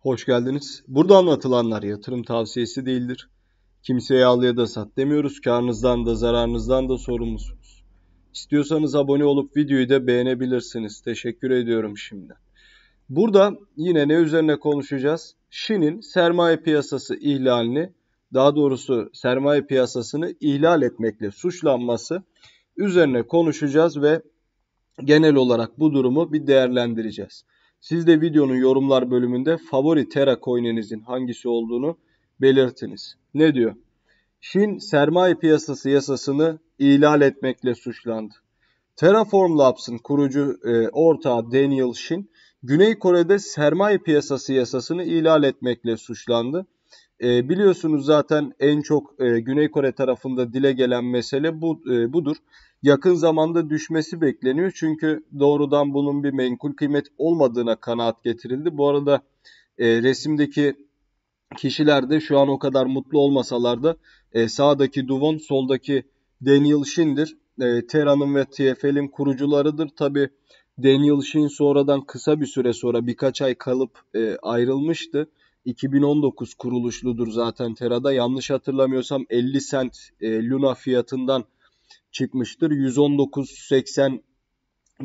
Hoş geldiniz. Burada anlatılanlar yatırım tavsiyesi değildir. Kimseye al ya da sat demiyoruz. Karnınızdan da zararınızdan da sorumlusunuz. İstiyorsanız abone olup videoyu da beğenebilirsiniz. Teşekkür ediyorum şimdi. Burada yine ne üzerine konuşacağız? Şin'in sermaye piyasası ihlalini, daha doğrusu sermaye piyasasını ihlal etmekle suçlanması üzerine konuşacağız ve genel olarak bu durumu bir değerlendireceğiz. Siz de videonun yorumlar bölümünde favori Terra coin'inizin hangisi olduğunu belirtiniz. Ne diyor? Çin sermaye piyasası yasasını ihlal etmekle suçlandı. Terraform Labs'ın kurucu e, ortağı Daniel Shin, Güney Kore'de sermaye piyasası yasasını ihlal etmekle suçlandı. E, biliyorsunuz zaten en çok e, Güney Kore tarafında dile gelen mesele bu e, budur. Yakın zamanda düşmesi bekleniyor çünkü doğrudan bunun bir menkul kıymet olmadığına kanaat getirildi. Bu arada e, resimdeki kişiler de şu an o kadar mutlu olmasalar da e, sağdaki Duvon, soldaki Daniel Shin'dir. E, Tera'nın ve TFL'in kurucularıdır. Tabi Daniel Shin sonradan kısa bir süre sonra birkaç ay kalıp e, ayrılmıştı. 2019 kuruluşludur zaten Tera'da. Yanlış hatırlamıyorsam 50 sent e, Luna fiyatından çıkmıştır. 119.80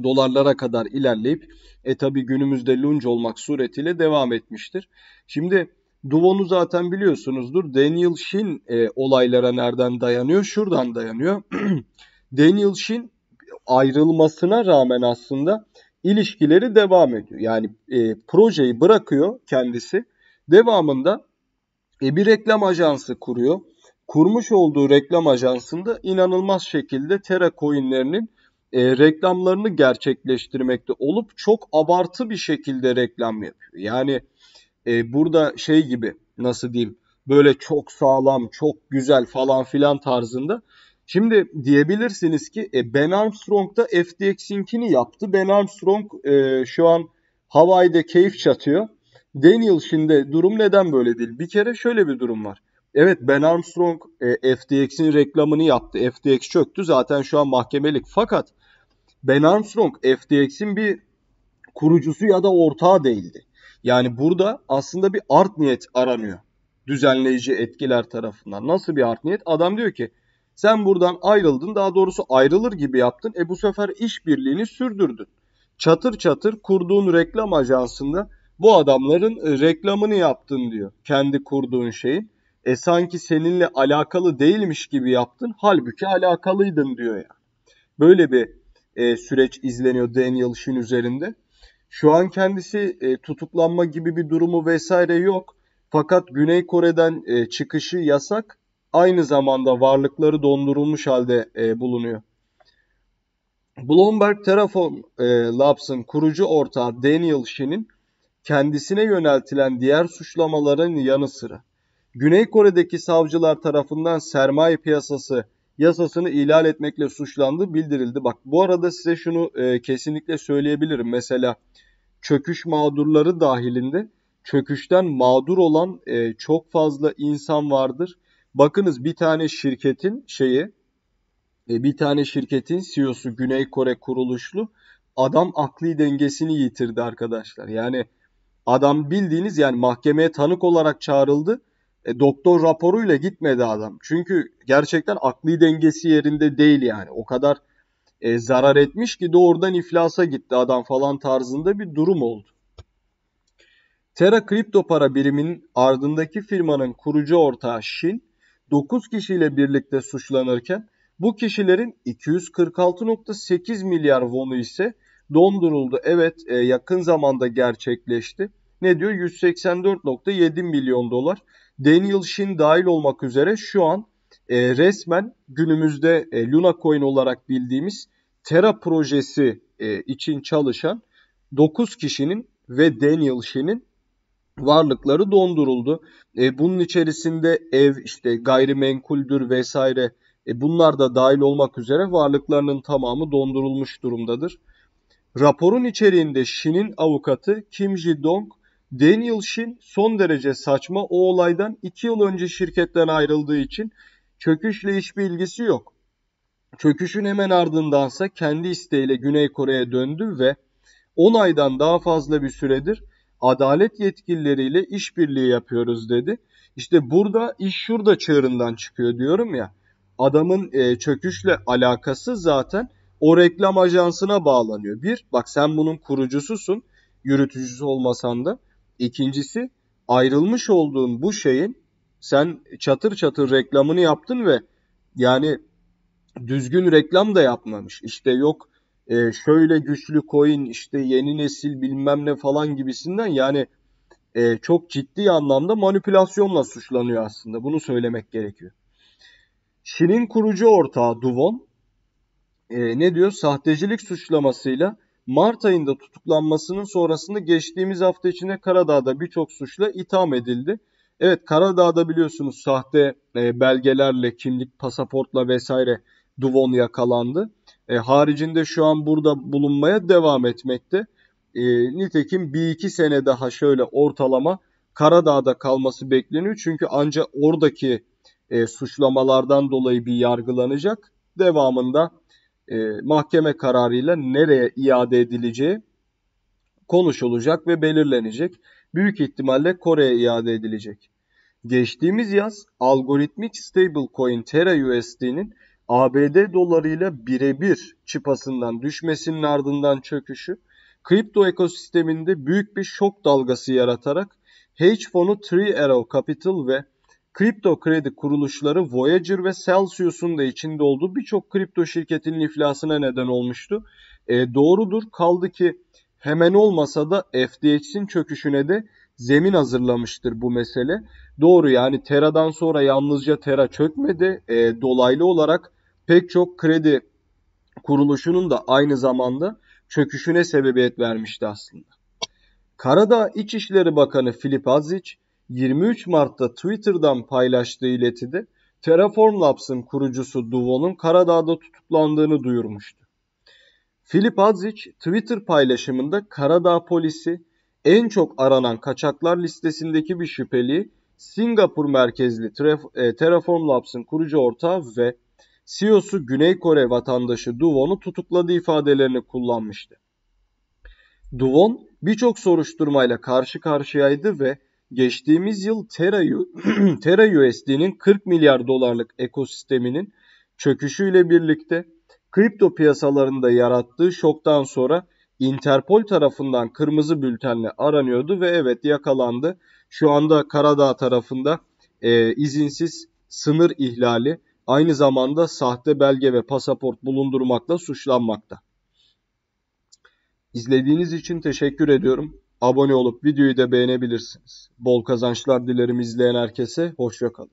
dolarlara kadar ilerleyip e tabi günümüzde lunch olmak suretiyle devam etmiştir. Şimdi Duvon'u zaten biliyorsunuzdur. Daniel Shin e, olaylara nereden dayanıyor? Şuradan dayanıyor. Daniel Shin ayrılmasına rağmen aslında ilişkileri devam ediyor. Yani e, projeyi bırakıyor kendisi Devamında e, bir reklam ajansı kuruyor. Kurmuş olduğu reklam ajansında inanılmaz şekilde Terra coinlerinin e, reklamlarını gerçekleştirmekte olup çok abartı bir şekilde reklam yapıyor. Yani e, burada şey gibi nasıl diyeyim böyle çok sağlam, çok güzel falan filan tarzında. Şimdi diyebilirsiniz ki e, Ben Armstrong da FTX'inkini yaptı. Ben Armstrong e, şu an Hawaii'de keyif çatıyor. Daniel şimdi durum neden böyle değil? Bir kere şöyle bir durum var. Evet Ben Armstrong e, FTX'in reklamını yaptı. FTX çöktü zaten şu an mahkemelik. Fakat Ben Armstrong FTX'in bir kurucusu ya da ortağı değildi. Yani burada aslında bir art niyet aranıyor. Düzenleyici etkiler tarafından. Nasıl bir art niyet? Adam diyor ki sen buradan ayrıldın daha doğrusu ayrılır gibi yaptın. E bu sefer işbirliğini sürdürdün. Çatır çatır kurduğun reklam ajansında bu adamların e, reklamını yaptın diyor. Kendi kurduğun şeyi. E sanki seninle alakalı değilmiş gibi yaptın. Halbuki alakalıydın diyor ya. Yani. Böyle bir e, süreç izleniyor Daniel Shin üzerinde. Şu an kendisi e, tutuklanma gibi bir durumu vesaire yok. Fakat Güney Kore'den e, çıkışı yasak. Aynı zamanda varlıkları dondurulmuş halde e, bulunuyor. Bloomberg Terraform e, Labs'ın kurucu ortağı Daniel Shin'in kendisine yöneltilen diğer suçlamaların yanı sıra Güney Kore'deki savcılar tarafından sermaye piyasası yasasını ihlal etmekle suçlandı bildirildi. Bak bu arada size şunu e, kesinlikle söyleyebilirim. Mesela çöküş mağdurları dahilinde çöküşten mağdur olan e, çok fazla insan vardır. Bakınız bir tane şirketin şeyi e, bir tane şirketin CEO'su Güney Kore kuruluşlu adam akli dengesini yitirdi arkadaşlar. Yani Adam bildiğiniz yani mahkemeye tanık olarak çağrıldı. E, doktor raporuyla gitmedi adam. Çünkü gerçekten akli dengesi yerinde değil yani. O kadar e, zarar etmiş ki doğrudan iflasa gitti adam falan tarzında bir durum oldu. Terra kripto para biriminin ardındaki firmanın kurucu ortağı Shin 9 kişiyle birlikte suçlanırken bu kişilerin 246.8 milyar won'u ise donduruldu. Evet e, yakın zamanda gerçekleşti. Ne diyor? 184.7 milyon dolar. Daniel Shin dahil olmak üzere şu an e, resmen günümüzde e, Luna Coin olarak bildiğimiz Terra projesi e, için çalışan 9 kişinin ve Daniel Shin'in varlıkları donduruldu. E, bunun içerisinde ev işte gayrimenkuldür vesaire e, bunlar da dahil olmak üzere varlıklarının tamamı dondurulmuş durumdadır. Raporun içeriğinde Shin'in avukatı Kim Ji-dong, Daniel Shin son derece saçma o olaydan 2 yıl önce şirketten ayrıldığı için çöküşle hiçbir ilgisi yok. Çöküşün hemen ardındansa kendi isteğiyle Güney Kore'ye döndü ve 10 aydan daha fazla bir süredir adalet yetkilileriyle işbirliği yapıyoruz dedi. İşte burada iş şurada çığırından çıkıyor diyorum ya. Adamın e, çöküşle alakası zaten o reklam ajansına bağlanıyor. Bir, bak sen bunun kurucususun, yürütücüsü olmasan da. İkincisi, ayrılmış olduğun bu şeyin sen çatır çatır reklamını yaptın ve yani düzgün reklam da yapmamış. İşte yok e, şöyle güçlü coin, işte yeni nesil bilmem ne falan gibisinden yani e, çok ciddi anlamda manipülasyonla suçlanıyor aslında. Bunu söylemek gerekiyor. Çin'in kurucu ortağı Duvon e, ne diyor? Sahtecilik suçlamasıyla Mart ayında tutuklanmasının sonrasında geçtiğimiz hafta içinde Karadağ'da birçok suçla itham edildi. Evet Karadağ'da biliyorsunuz sahte e, belgelerle, kimlik, pasaportla vesaire Duvon yakalandı. E, haricinde şu an burada bulunmaya devam etmekte. E, nitekim bir iki sene daha şöyle ortalama Karadağ'da kalması bekleniyor. Çünkü ancak oradaki e, suçlamalardan dolayı bir yargılanacak. Devamında e, mahkeme kararıyla nereye iade edileceği konuşulacak ve belirlenecek. Büyük ihtimalle Kore'ye iade edilecek. Geçtiğimiz yaz algoritmik stablecoin Terra USD'nin ABD dolarıyla birebir çıpasından düşmesinin ardından çöküşü kripto ekosisteminde büyük bir şok dalgası yaratarak hedge fonu Three Arrow Capital ve Kripto kredi kuruluşları Voyager ve Celsius'un da içinde olduğu birçok kripto şirketinin iflasına neden olmuştu. E, doğrudur kaldı ki hemen olmasa da FTX'in çöküşüne de zemin hazırlamıştır bu mesele. Doğru yani Terra'dan sonra yalnızca Terra çökmedi. E, dolaylı olarak pek çok kredi kuruluşunun da aynı zamanda çöküşüne sebebiyet vermişti aslında. Karadağ İçişleri Bakanı Filip Azic, 23 Mart'ta Twitter'dan paylaştığı iletide Terraform Labs'ın kurucusu Duvon'un Karadağ'da tutuklandığını duyurmuştu. Philip Adzic Twitter paylaşımında Karadağ polisi en çok aranan kaçaklar listesindeki bir şüpheliği Singapur merkezli e, Terraform Labs'ın kurucu ortağı ve CEO'su Güney Kore vatandaşı Duvon'u tutukladı ifadelerini kullanmıştı. Duvon birçok soruşturmayla karşı karşıyaydı ve geçtiğimiz yıl Terra, Terra USD'nin 40 milyar dolarlık ekosisteminin çöküşüyle birlikte kripto piyasalarında yarattığı şoktan sonra Interpol tarafından kırmızı bültenle aranıyordu ve evet yakalandı. Şu anda Karadağ tarafında e, izinsiz sınır ihlali aynı zamanda sahte belge ve pasaport bulundurmakla suçlanmakta. İzlediğiniz için teşekkür ediyorum. Abone olup videoyu da beğenebilirsiniz. Bol kazançlar dilerim izleyen herkese. Hoşçakalın.